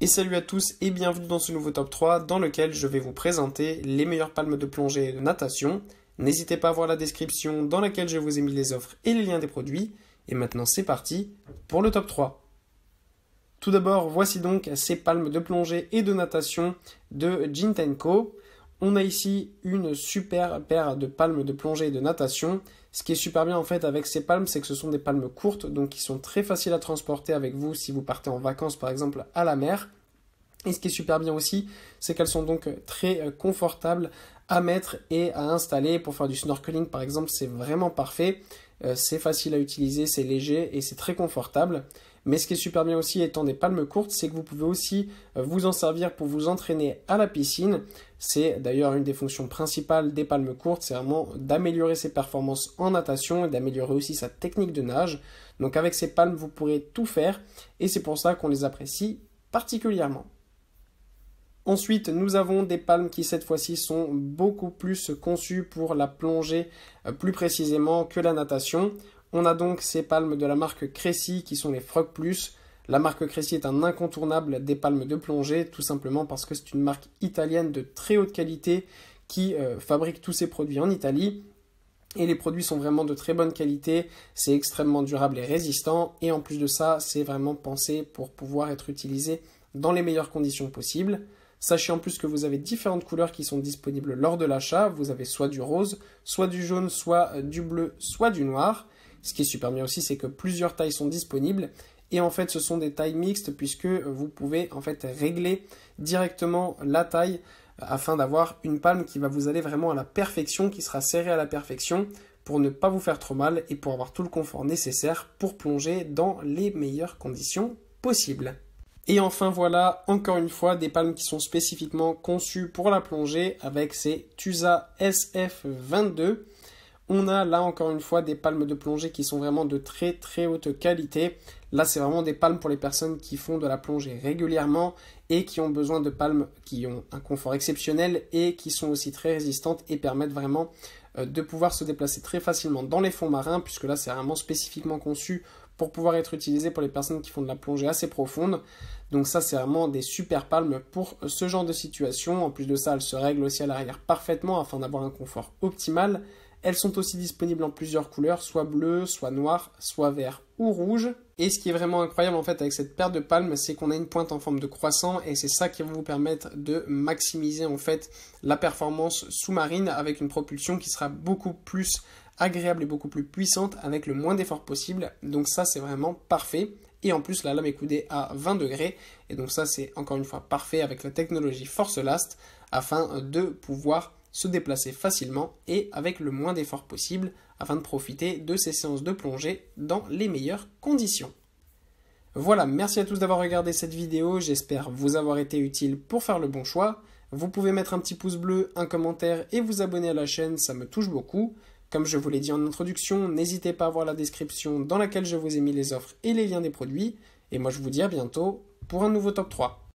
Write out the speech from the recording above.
Et salut à tous et bienvenue dans ce nouveau top 3 dans lequel je vais vous présenter les meilleures palmes de plongée et de natation. N'hésitez pas à voir la description dans laquelle je vous ai mis les offres et les liens des produits. Et maintenant c'est parti pour le top 3. Tout d'abord, voici donc ces palmes de plongée et de natation de Jintenko. On a ici une super paire de palmes de plongée et de natation. Ce qui est super bien en fait avec ces palmes, c'est que ce sont des palmes courtes, donc qui sont très faciles à transporter avec vous si vous partez en vacances par exemple à la mer. Et ce qui est super bien aussi, c'est qu'elles sont donc très euh, confortables à mettre et à installer. Pour faire du snorkeling par exemple, c'est vraiment parfait. Euh, c'est facile à utiliser, c'est léger et c'est très confortable. Mais ce qui est super bien aussi étant des palmes courtes, c'est que vous pouvez aussi euh, vous en servir pour vous entraîner à la piscine. C'est d'ailleurs une des fonctions principales des palmes courtes, c'est vraiment d'améliorer ses performances en natation et d'améliorer aussi sa technique de nage. Donc avec ces palmes, vous pourrez tout faire et c'est pour ça qu'on les apprécie particulièrement. Ensuite, nous avons des palmes qui cette fois-ci sont beaucoup plus conçues pour la plongée euh, plus précisément que la natation. On a donc ces palmes de la marque Cressy qui sont les Frog Plus. La marque Cressy est un incontournable des palmes de plongée, tout simplement parce que c'est une marque italienne de très haute qualité qui euh, fabrique tous ses produits en Italie. Et les produits sont vraiment de très bonne qualité, c'est extrêmement durable et résistant. Et en plus de ça, c'est vraiment pensé pour pouvoir être utilisé dans les meilleures conditions possibles. Sachez en plus que vous avez différentes couleurs qui sont disponibles lors de l'achat. Vous avez soit du rose, soit du jaune, soit euh, du bleu, soit du noir. Ce qui est super bien aussi, c'est que plusieurs tailles sont disponibles. Et en fait, ce sont des tailles mixtes puisque vous pouvez en fait régler directement la taille afin d'avoir une palme qui va vous aller vraiment à la perfection, qui sera serrée à la perfection pour ne pas vous faire trop mal et pour avoir tout le confort nécessaire pour plonger dans les meilleures conditions possibles. Et enfin voilà, encore une fois, des palmes qui sont spécifiquement conçues pour la plongée avec ces TUSA SF22. On a là encore une fois des palmes de plongée qui sont vraiment de très très haute qualité. Là, c'est vraiment des palmes pour les personnes qui font de la plongée régulièrement et qui ont besoin de palmes qui ont un confort exceptionnel et qui sont aussi très résistantes et permettent vraiment euh, de pouvoir se déplacer très facilement dans les fonds marins puisque là, c'est vraiment spécifiquement conçu pour pouvoir être utilisé pour les personnes qui font de la plongée assez profonde. Donc ça, c'est vraiment des super palmes pour ce genre de situation. En plus de ça, elles se règlent aussi à l'arrière parfaitement afin d'avoir un confort optimal. Elles sont aussi disponibles en plusieurs couleurs, soit bleu, soit noir, soit vert ou rouge. Et ce qui est vraiment incroyable en fait avec cette paire de palmes, c'est qu'on a une pointe en forme de croissant et c'est ça qui va vous permettre de maximiser en fait la performance sous-marine avec une propulsion qui sera beaucoup plus agréable et beaucoup plus puissante avec le moins d'efforts possible. Donc ça c'est vraiment parfait. Et en plus la lame est coudée à 20 degrés et donc ça c'est encore une fois parfait avec la technologie Force Last afin de pouvoir se déplacer facilement et avec le moins d'effort possible afin de profiter de ces séances de plongée dans les meilleures conditions. Voilà, merci à tous d'avoir regardé cette vidéo, j'espère vous avoir été utile pour faire le bon choix. Vous pouvez mettre un petit pouce bleu, un commentaire et vous abonner à la chaîne, ça me touche beaucoup. Comme je vous l'ai dit en introduction, n'hésitez pas à voir la description dans laquelle je vous ai mis les offres et les liens des produits. Et moi je vous dis à bientôt pour un nouveau top 3.